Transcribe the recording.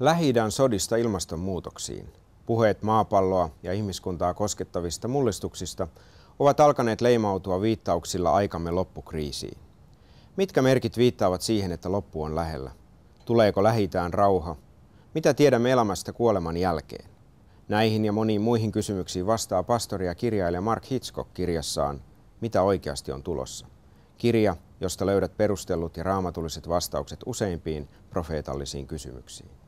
lähi sodista ilmastonmuutoksiin. Puheet maapalloa ja ihmiskuntaa koskettavista mullistuksista ovat alkaneet leimautua viittauksilla aikamme loppukriisiin. Mitkä merkit viittaavat siihen, että loppu on lähellä? Tuleeko lähitään rauha? Mitä tiedämme elämästä kuoleman jälkeen? Näihin ja moniin muihin kysymyksiin vastaa pastori ja kirjailija Mark Hitchcock kirjassaan Mitä oikeasti on tulossa? Kirja, josta löydät perustellut ja raamatulliset vastaukset useimpiin profeetallisiin kysymyksiin.